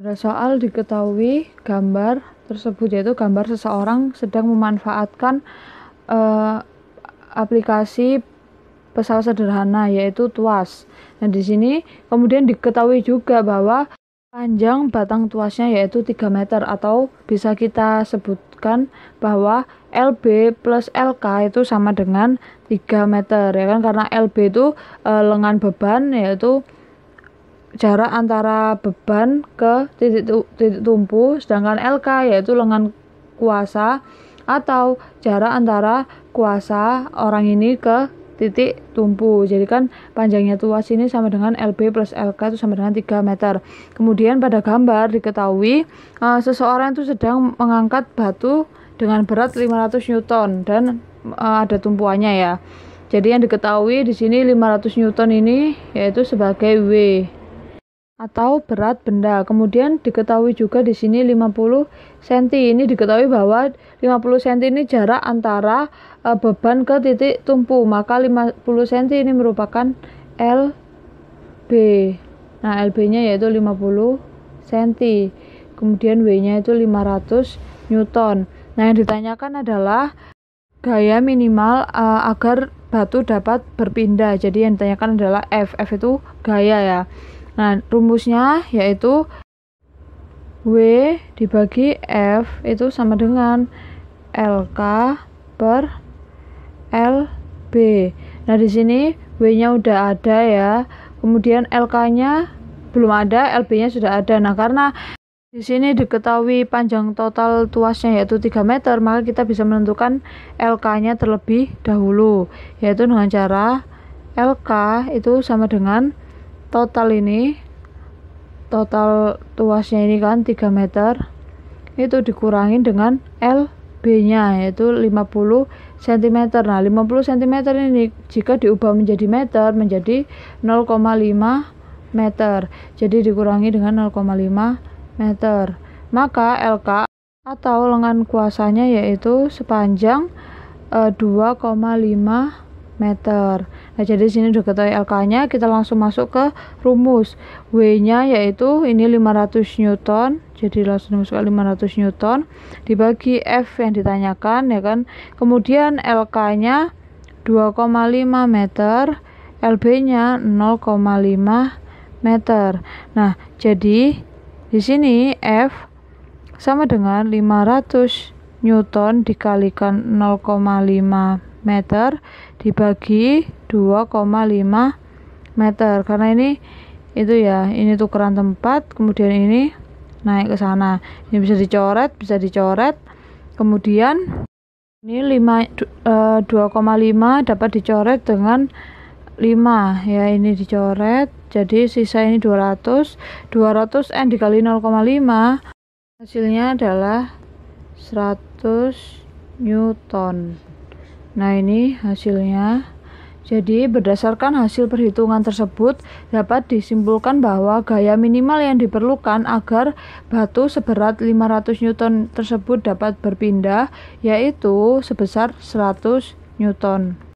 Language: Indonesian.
Pada soal diketahui gambar tersebut yaitu gambar seseorang sedang memanfaatkan uh, aplikasi pesawat sederhana yaitu tuas. Nah, di sini kemudian diketahui juga bahwa panjang batang tuasnya yaitu 3 meter atau bisa kita sebutkan bahwa LB plus LK itu sama dengan 3 meter ya kan karena LB itu e, lengan beban yaitu jarak antara beban ke titik, titik tumpu, sedangkan LK yaitu lengan kuasa atau jarak antara kuasa orang ini ke titik tumpu. Jadi kan panjangnya tuas ini sama dengan LB plus LK itu sama dengan 3 meter. Kemudian pada gambar diketahui uh, seseorang itu sedang mengangkat batu dengan berat 500 Newton dan uh, ada tumpuannya ya. Jadi yang diketahui di sini 500 Newton ini yaitu sebagai W atau berat benda. Kemudian diketahui juga di sini 50 cm. Ini diketahui bahwa 50 cm ini jarak antara e, beban ke titik tumpu. Maka 50 cm ini merupakan LB. Nah, LB-nya yaitu 50 cm. Kemudian W-nya itu 500 Newton. Nah, yang ditanyakan adalah gaya minimal e, agar batu dapat berpindah. Jadi yang ditanyakan adalah F. F itu gaya ya. Nah, rumusnya yaitu W dibagi F itu sama dengan LK per LB. Nah, di sini W-nya udah ada ya. Kemudian LK-nya belum ada, LB-nya sudah ada. Nah, karena di sini diketahui panjang total tuasnya yaitu 3 meter, maka kita bisa menentukan LK-nya terlebih dahulu, yaitu dengan cara LK itu sama dengan total ini total tuasnya ini kan 3 meter itu dikurangin dengan LB nya yaitu 50 cm nah 50 cm ini jika diubah menjadi meter menjadi 0,5 meter jadi dikurangi dengan 0,5 meter maka LK atau lengan kuasanya yaitu sepanjang e, eh, 2,5 meter Nah, jadi sini udah ketahui LK-nya, kita langsung masuk ke rumus. W-nya yaitu ini 500 Newton, jadi langsung masuk ke 500 Newton, dibagi F yang ditanyakan, ya kan. Kemudian LK-nya 2,5 meter, LB-nya 0,5 meter. Nah, jadi di sini F sama dengan 500 Newton dikalikan 0,5 meter dibagi 2,5 meter karena ini itu ya ini tukeran tempat kemudian ini naik ke sana ini bisa dicoret bisa dicoret kemudian ini 2,5 eh, dapat dicoret dengan 5 ya ini dicoret jadi sisa ini 200 200 N dikali 0,5 hasilnya adalah 100 Newton nah ini hasilnya jadi, berdasarkan hasil perhitungan tersebut, dapat disimpulkan bahwa gaya minimal yang diperlukan agar batu seberat 500 Newton tersebut dapat berpindah, yaitu sebesar 100 Newton.